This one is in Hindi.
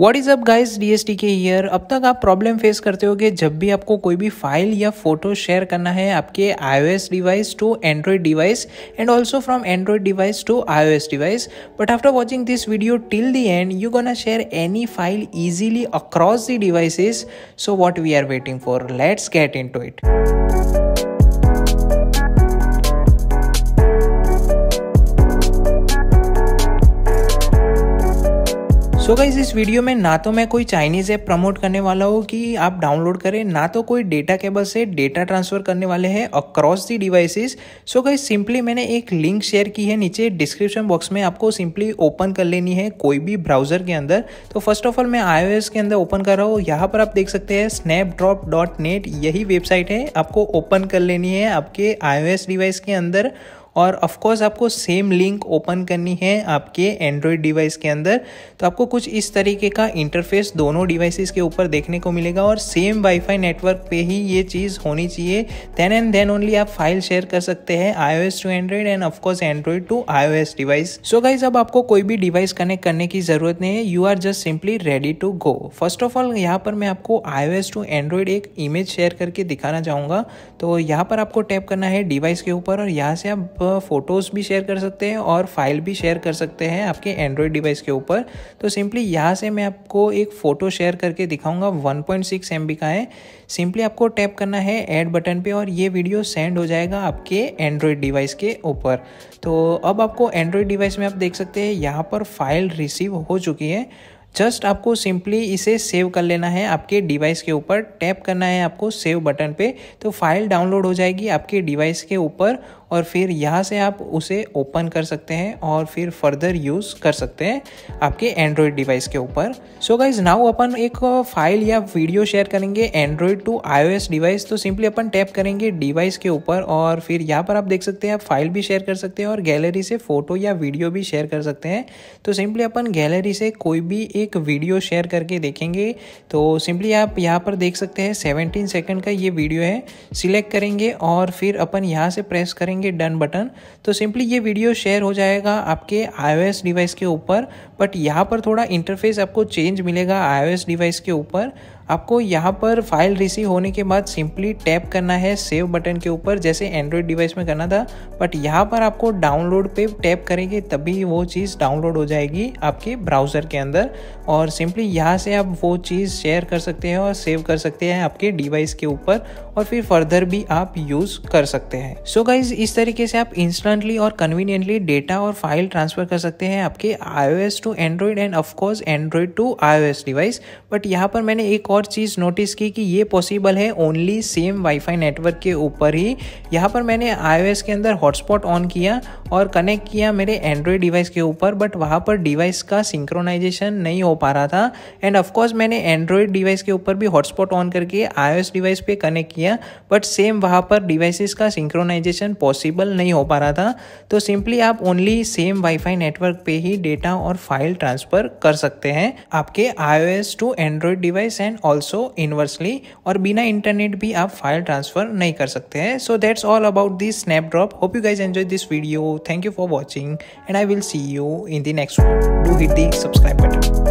what is up guys DST के ईयर अब तक आप प्रॉब्लम फेस करते हो जब भी आपको कोई भी फाइल या फोटो शेयर करना है आपके iOS device to Android device and also from Android device to iOS device but after watching this video till the end you gonna share any file easily across the devices so what we are waiting for let's get into it so so guys इस वीडियो में ना तो मैं कोई चाइनीज़ ऐप प्रमोट करने वाला हूँ कि आप डाउनलोड करें ना तो कोई डेटा केबल से डेटा ट्रांसफ़र करने वाले हैं across the devices so guys simply मैंने एक लिंक शेयर की है नीचे डिस्क्रिप्शन बॉक्स में आपको सिंपली ओपन कर लेनी है कोई भी ब्राउज़र के अंदर तो फर्स्ट ऑफ ऑल मैं आई के अंदर ओपन कर रहा हूँ यहाँ पर आप देख सकते हैं स्नैपड्रॉप डॉट नेट यही वेबसाइट है आपको ओपन कर लेनी है आपके आई डिवाइस के अंदर और ऑफकोर्स आपको सेम लिंक ओपन करनी है आपके एंड्रॉयड डिवाइस के अंदर तो आपको कुछ इस तरीके का इंटरफेस दोनों डिवाइसेस के ऊपर देखने को मिलेगा और सेम वाईफाई नेटवर्क पे ही ये चीज़ होनी चाहिए देन एंड देन ओनली आप फाइल शेयर कर सकते हैं iOS to Android and of course Android to iOS device so guys अब आपको कोई भी डिवाइस कनेक्ट करने की जरूरत नहीं है you are just simply ready to go first of all यहाँ पर मैं आपको एस टू एंड्रॉइड एक इमेज शेयर करके दिखाना चाहूँगा तो यहाँ पर आपको टैप करना है डिवाइस के ऊपर और यहाँ से आप फ़ोटोज़ भी शेयर कर सकते हैं और फाइल भी शेयर कर सकते हैं आपके एंड्रॉयड डिवाइस के ऊपर तो सिंपली यहाँ से मैं आपको एक फ़ोटो शेयर करके दिखाऊंगा 1.6 पॉइंट का है सिंपली आपको टैप करना है ऐड बटन पे और ये वीडियो सेंड हो जाएगा आपके एंड्रॉयड डिवाइस के ऊपर तो अब आपको एंड्रॉयड डिवाइस में आप देख सकते हैं यहाँ पर फाइल रिसीव हो चुकी है जस्ट आपको सिंपली इसे सेव कर लेना है आपके डिवाइस के ऊपर टैप करना है आपको सेव बटन पे तो फाइल डाउनलोड हो जाएगी आपके डिवाइस के ऊपर और फिर यहाँ से आप उसे ओपन कर सकते हैं और फिर फर्दर यूज़ कर सकते हैं आपके एंड्रॉयड डिवाइस के ऊपर सो गाइज नाउ अपन एक फाइल या वीडियो शेयर करेंगे एंड्रॉयड टू आईओएस डिवाइस तो सिंपली अपन टैप करेंगे डिवाइस के ऊपर और फिर यहाँ पर आप देख सकते हैं आप फाइल भी शेयर कर सकते हैं और गैलरी से फोटो या वीडियो भी शेयर कर सकते हैं तो सिंपली अपन गैलरी से कोई भी एक वीडियो शेयर करके देखेंगे तो सिंपली आप यहाँ पर देख सकते हैं सेवनटीन सेकेंड का ये वीडियो है सिलेक्ट करेंगे और फिर अपन यहाँ से प्रेस करेंगे करेंगे डन बटन तो सिंपली ये वीडियो शेयर हो जाएगा आपके iOS डिवाइस के ऊपर बट यहाँ पर थोड़ा इंटरफेस आपको चेंज मिलेगा iOS डिवाइस के ऊपर आपको यहाँ पर फाइल रिसीव होने के बाद सिंपली टैप करना है सेव बटन के ऊपर जैसे एंड्रॉयड डिवाइस में करना था बट यहाँ पर आपको डाउनलोड पे टैप करेंगे तभी वो चीज़ डाउनलोड हो जाएगी आपके ब्राउज़र के अंदर और सिंपली यहाँ से आप वो चीज़ शेयर कर सकते हैं और सेव कर सकते हैं आपके डिवाइस के ऊपर और फिर फर्दर भी आप यूज़ कर सकते हैं सो so गाइज इस तरीके से आप इंस्टेंटली और कन्वीनियंटली डेटा और फाइल ट्रांसफ़र कर सकते हैं आपके I to Android and of course Android to I device but यहाँ पर मैंने एक और और चीज़ नोटिस की कि ये पॉसिबल है ओनली सेम वाईफाई नेटवर्क के ऊपर ही यहाँ पर मैंने आई के अंदर हॉटस्पॉट ऑन किया और कनेक्ट किया मेरे एंड्रॉयड डिवाइस के ऊपर बट वहाँ पर डिवाइस का सिंक्रोनाइजेशन नहीं हो पा रहा था एंड ऑफकोर्स मैंने एंड्रॉयड डिवाइस के ऊपर भी हॉटस्पॉट ऑन करके आई डिवाइस पे कनेक्ट किया बट सेम वहाँ पर डिवाइसिस का सिंक्रोनाइजेशन पॉसिबल नहीं हो पा रहा था तो सिंपली आप ओनली सेम वाईफाई नेटवर्क पे ही डेटा और फाइल ट्रांसफ़र कर सकते हैं आपके I to Android device and also inversely और बिना इंटरनेट भी आप फाइल ट्रांसफ़र नहीं कर सकते हैं so that's all about this Snapdrop hope you guys enjoy this video thank you for watching and I will see you in the next one do hit the subscribe button